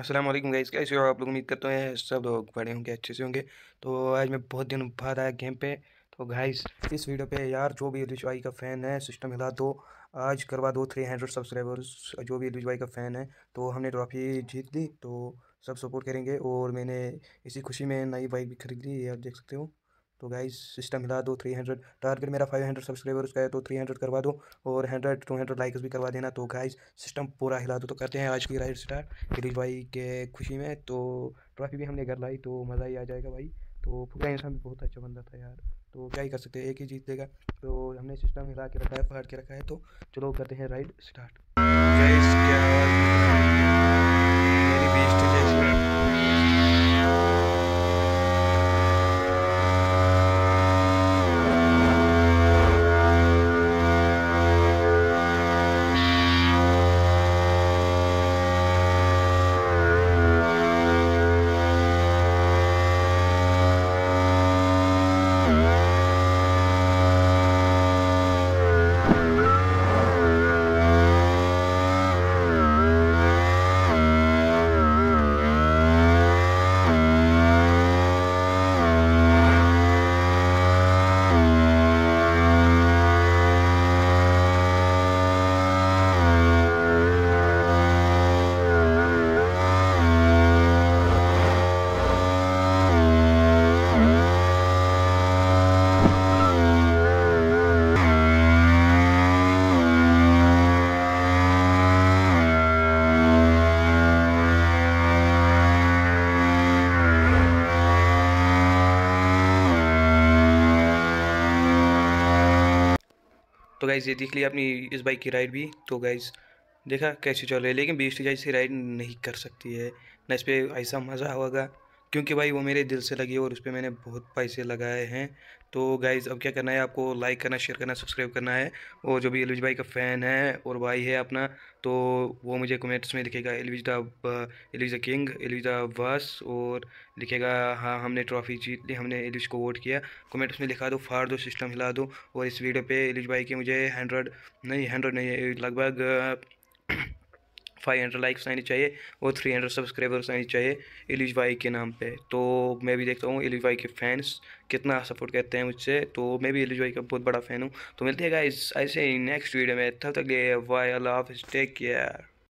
Aslam guys कैसे हो आप लोग उम्मीद करते हैं सब लोग बड़े होंगे अच्छे से होंगे तो आज मैं बहुत दिन बाद आया गेम पे तो गाइस इस वीडियो पे यार जो भी रिजवाई का फ़ैन है सिस्टम हिला दो आज करवा दो थ्री हंड्रेड सब्सक्राइबर्स जो भी रिजवाई का फ़ैन है तो हमने ट्रॉफी जीत ली तो सब सपोर्ट करेंगे और मैंने इसी खुशी में नई बाइक भी खरीद ली ये आप देख सकते हो तो गाइज सिस्टम हिला दो थ्री हंड्रेड टारगेट मेरा फाइव हंड्रेड सब्सक्राइबर उसका है तो थ्री हंड्रेड करवा दो और हंड्रेड टू हंड्रेड लाइक्स भी करवा देना तो गाइज सिस्टम पूरा हिला दो तो करते हैं आज की राइड स्टार्ट गिरीश भाई के खुशी में तो ट्रॉफी भी हमने घर लाई तो मज़ा ही आ जाएगा भाई तो फुकरा इंसान भी बहुत अच्छा बंदा था यार तो क्या ही कर सकते हैं एक ही जीत देगा तो हमने सिस्टम हिला के रखा है पकड़ के रखा है तो चलो करते हैं राइड स्टार्ट तो गाइज़ ये देख लिया अपनी इस बाइक की राइड भी तो गाइज़ देखा कैसी चल रही है लेकिन बेस्ट गाइज से राइड नहीं कर सकती है ना इस पर ऐसा मज़ा होगा क्योंकि भाई वो मेरे दिल से लगी और उस पर मैंने बहुत पैसे लगाए हैं तो गाइज़ अब क्या करना है आपको लाइक करना शेयर करना सब्सक्राइब करना है और जो भी एलविज भाई का फ़ैन है और भाई है अपना तो वो मुझे कमेंट्स में लिखेगा Elvish the Elvish the king Elvish the boss और लिखेगा हाँ हमने ट्रॉफी जीत ली हमने एलविज को वोट किया कमेंट्स में लिखा दो फाड़ दो सिस्टम हिला दो और इस वीडियो पर एलविज भाई के मुझे हंड्रेड नहीं हंड्रेड नहीं लगभग फाइव हंड्रेड लाइक्स आनी चाहिए और थ्री हंड्रेड सब्सक्राइबर्स आनी चाहिए इलिश भाई के नाम पे तो मैं भी देखता हूँ इलिश भाई के फैंस कितना सपोर्ट करते हैं मुझसे तो मैं भी इलिश भाई का बहुत बड़ा फ़ैन हूँ तो मिलते हैं गाइस ऐसे ही नेक्स्ट वीडियो में तब तक लिए वाई अल्लाह हाफ टेक केयर